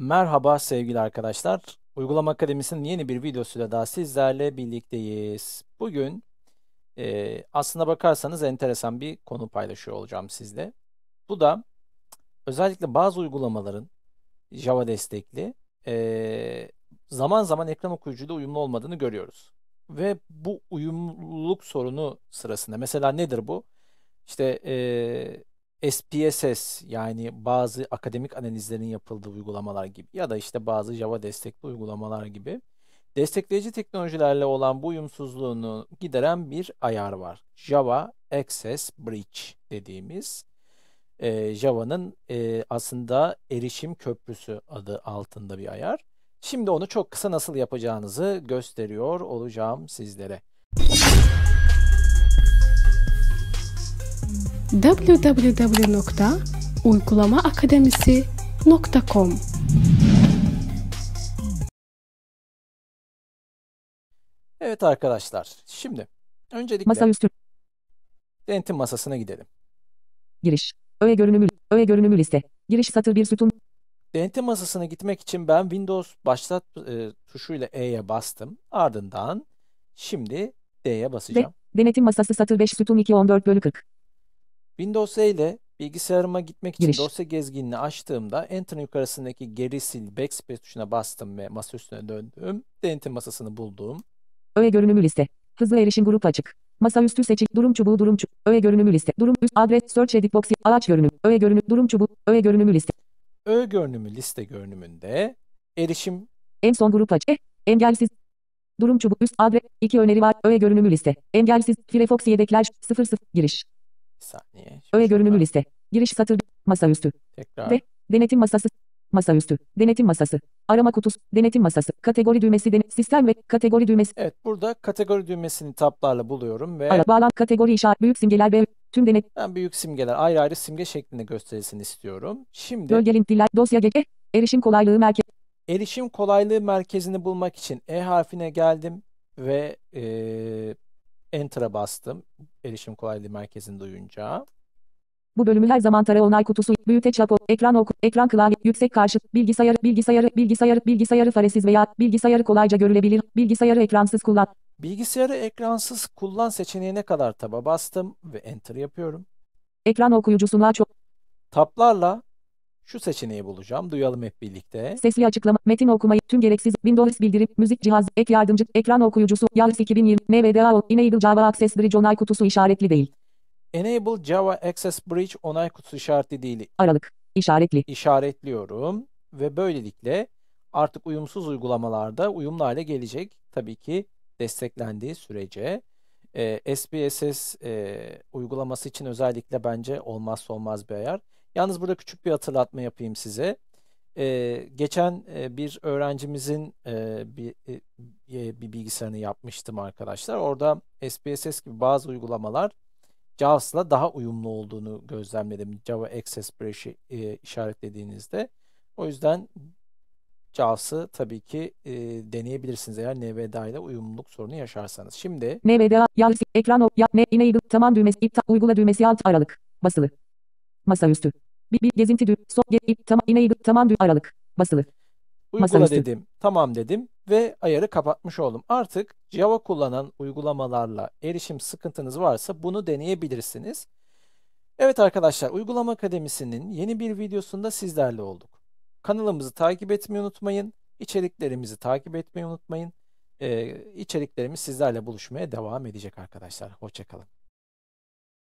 Merhaba sevgili arkadaşlar. Uygulama Akademisi'nin yeni bir videosuyla daha sizlerle birlikteyiz. Bugün e, aslına bakarsanız enteresan bir konu paylaşıyor olacağım sizle. Bu da özellikle bazı uygulamaların Java destekli e, zaman zaman ekran okuyucuyla uyumlu olmadığını görüyoruz. Ve bu uyumluluk sorunu sırasında mesela nedir bu? İşte e, SPSS yani bazı akademik analizlerin yapıldığı uygulamalar gibi ya da işte bazı Java destekli uygulamalar gibi destekleyici teknolojilerle olan bu uyumsuzluğunu gideren bir ayar var. Java Access Bridge dediğimiz e, Java'nın e, aslında erişim köprüsü adı altında bir ayar. Şimdi onu çok kısa nasıl yapacağınızı gösteriyor olacağım sizlere. www.uygulamaakademisi.com Evet arkadaşlar, şimdi öncelikle masaüstü denetim masasına gidelim. Giriş, öğe görünümü, öğe görünümü liste, giriş satır bir sütun. Denetim masasına gitmek için ben Windows başlat e, tuşuyla E'ye bastım. Ardından şimdi D'ye basacağım. De, denetim masası satır 5 sütun 2 14 bölü 40. Windows dosya ile bilgisayarıma gitmek için Giriş. dosya gezginini açtığımda Enter'ın yukarısındaki geri sil backspace tuşuna bastım ve masa üstüne döndüm. Denetim masasını buldum. Öğe görünümü liste. Hızlı erişim grup açık. Masaüstü seçik durum çubuğu durum çubuğu. Öğe görünümü liste. Durum üst adres search edit box araç görünüm. Öğe görünüm durum çubuğu. Öğe görünümü liste. Öğe görünümü liste görünümünde erişim en son grup Açık. Eh, engelsiz durum çubuğu üst adres iki öneri var. Öğe görünümü liste. Engelsiz Firefox yedekler 00 giriş. Bir saniye. Öğe görünümü var. liste. Giriş satır. Masaüstü. Tekrar. Ve denetim masası. Masaüstü. Denetim masası. Arama kutusu. Denetim masası. Kategori düğmesi. Den sistem ve kategori düğmesi. Evet burada kategori düğmesini tablarla buluyorum ve. Ara bağlan kategori işaret. Büyük simgeler ve tüm denet. Ben büyük simgeler ayrı ayrı simge şeklinde gösterilsin istiyorum. Şimdi. Bölge linkliler. Dosya geke. Eh, erişim kolaylığı merkez. Erişim kolaylığı merkezini bulmak için E harfine geldim ve e, Enter'a bastım. Erişim kolaylığı merkezinde uyunca. Bu bölümü her zaman tara onay kutusu, büyüteç çapo, ekran oku, ekran klavye, yüksek karşıt, bilgisayarı, bilgisayarı, bilgisayarı, bilgisayarı faresiz veya bilgisayarı kolayca görülebilir, bilgisayarı ekransız kullan. Bilgisayarı ekransız kullan seçeneğine kadar taba bastım ve enter yapıyorum. Ekran okuyucusunla çok. Taplarla şu seçeneği bulacağım. Duyalım hep birlikte. Sesli açıklama, metin okumayı, tüm gereksiz, Windows bildirim, müzik cihaz, ek yardımcı, ekran okuyucusu, Yars 2020, NVDA, Enable Java Access Bridge onay kutusu işaretli değil. Enable Java Access Bridge onay kutusu işaretli değil. Aralık, işaretli. İşaretliyorum ve böylelikle artık uyumsuz uygulamalarda uyumlu hale gelecek. Tabii ki desteklendiği sürece e, SPSS e, uygulaması için özellikle bence olmazsa olmaz bir ayar. Yalnız burada küçük bir hatırlatma yapayım size. Ee, geçen e, bir öğrencimizin e, bir, e, bir e, bilgisayarını yapmıştım arkadaşlar. Orada SPSS gibi bazı uygulamalar JAWS'la daha uyumlu olduğunu gözlemledim. Java Access Brush'ı e, işaretlediğinizde. O yüzden JAWS'ı tabii ki e, deneyebilirsiniz eğer NVDA ile uyumluluk sorunu yaşarsanız. Şimdi NVDA, JAWS, ekran, o. yap, ne, enable, tamam düğmesi, iptal, uygula düğmesi, alt aralık, basılı. Masaüstü. Bir, bir gezinti dü. So, ge, ip, tam, ineği, tamam dü. Aralık. Basılı. Uygula Masaüstü. dedim. Tamam dedim ve ayarı kapatmış oldum. Artık Java kullanan uygulamalarla erişim sıkıntınız varsa bunu deneyebilirsiniz. Evet arkadaşlar Uygulama Akademisi'nin yeni bir videosunda sizlerle olduk. Kanalımızı takip etmeyi unutmayın. İçeriklerimizi takip etmeyi unutmayın. Ee, içeriklerimiz sizlerle buluşmaya devam edecek arkadaşlar. Hoşçakalın.